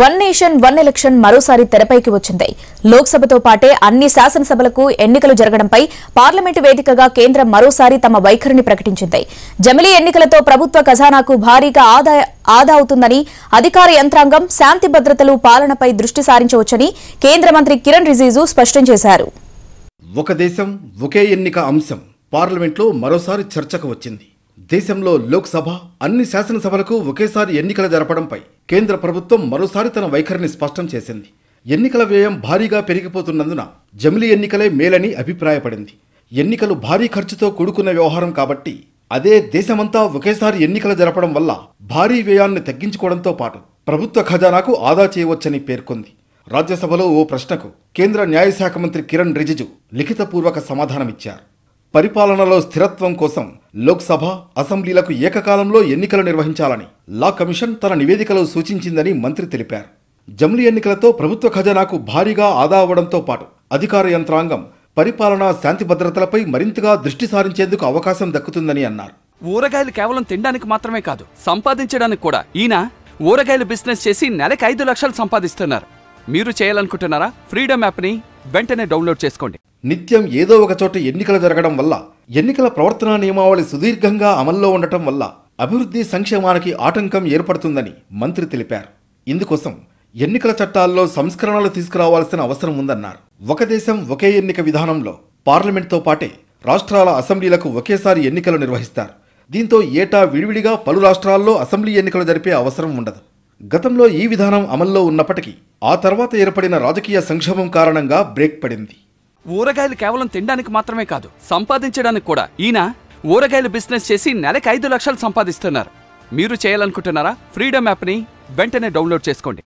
one nation one election మరోసారి తెరపైకి వచ్చింది లోక్సభతో పాటే అన్ని శాసనసభలకు ఎన్నికలు జరగడంపై పార్లమెంటు వేదికగా కేంద్రం మరోసారి తమ వైఖరిని ప్రకటించింది జమిలీ ఎన్నికలతో ప్రభుత్వ ఖజానాకు భారీగా ఆదా అవుతుందని అధికార యంత్రాంగం శాంతి భద్రతలు పాలనపై దృష్టి సారించవచ్చని కేంద్ర మంత్రి కిరణ్ రిజిజు స్పష్టం చేశారు ఒక దేశం ఒకే ఎన్నిక అంశం పార్లమెంట్లో మరోసారి చర్చకు వచ్చింది దేశంలో లోక్సభ అన్ని శాసనసభలకు ఒకేసారి ఎన్నికలు జరపడంపై కేంద్ర ప్రభుత్వం మరోసారి తన వైఖరిని స్పష్టం చేసింది ఎన్నికల వ్యయం భారీగా పెరిగిపోతున్నందున జమిలి ఎన్నికలే మేలని అభిప్రాయపడింది ఎన్నికలు భారీ ఖర్చుతో కూడుకున్న వ్యవహారం కాబట్టి అదే దేశమంతా ఒకేసారి ఎన్నికలు జరపడం వల్ల భారీ వ్యయాన్ని తగ్గించుకోవడంతో పాటు ప్రభుత్వ ఖజానాకు ఆదా చేయవచ్చని పేర్కొంది రాజ్యసభలో ఓ ప్రశ్నకు కేంద్ర న్యాయశాఖ మంత్రి కిరణ్ రిజిజు లిఖితపూర్వక సమాధానమిచ్చారు పరిపాలనలో స్థిరత్వం కోసం లోక్సభ అసెంబ్లీలకు ఏకకాలంలో ఎన్నికలు నిర్వహించాలని లా కమిషన్ తన నివేదికలో సూచించిందని మంత్రి తెలిపారు జమ్లీ ఎన్నికలతో ప్రభుత్వ ఖజానాకు భారీగా ఆదా అవ్వడంతో పాటు అధికార యంత్రాంగం పరిపాలనా శాంతి భద్రతలపై మరింతగా దృష్టి సారించేందుకు అవకాశం దక్కుతుందని అన్నారు ఊరగాయలు కేవలం తినడానికి మాత్రమే కాదు సంపాదించడానికి కూడా ఈయన ఊరగాయలు బిజినెస్ చేసి నెలకు ఐదు లక్షలు సంపాదిస్తున్నారు మీరు చేయాలనుకుంటున్నారా ఫ్రీడమ్ యాప్ని వెంటనే డౌన్లోడ్ చేసుకోండి నిత్యం ఏదో ఒక చోట ఎన్నికలు జరగడం వల్ల ఎన్నికల ప్రవర్తన నియమావళి సుదీర్ఘంగా అమల్లో ఉండటం వల్ల అభివృద్ధి సంక్షేమానికి ఆటంకం ఏర్పడుతుందని మంత్రి తెలిపారు ఇందుకోసం ఎన్నికల చట్టాల్లో సంస్కరణలు తీసుకురావాల్సిన అవసరం ఉందన్నారు ఒక దేశం ఒకే ఎన్నిక విధానంలో పార్లమెంట్తో పాటే రాష్ట్రాల అసెంబ్లీలకు ఒకేసారి ఎన్నికలు నిర్వహిస్తారు దీంతో ఏటా విడివిడిగా పలు రాష్ట్రాల్లో అసెంబ్లీ ఎన్నికలు జరిపే అవసరం ఉండదు గతంలో ఈ విధానం అమల్లో ఉన్నప్పటికీ ఆ తర్వాత ఏర్పడిన రాజకీయ సంక్షోభం కారణంగా బ్రేక్ పడింది ఊరగాయలు కేవలం తినడానికి మాత్రమే కాదు సంపాదించడానికి కూడా ఈయన ఊరగాయలు బిజినెస్ చేసి నెలకు ఐదు లక్షలు సంపాదిస్తున్నారు మీరు చేయాలనుకుంటున్నారా ఫ్రీడమ్ యాప్ని వెంటనే డౌన్లోడ్ చేసుకోండి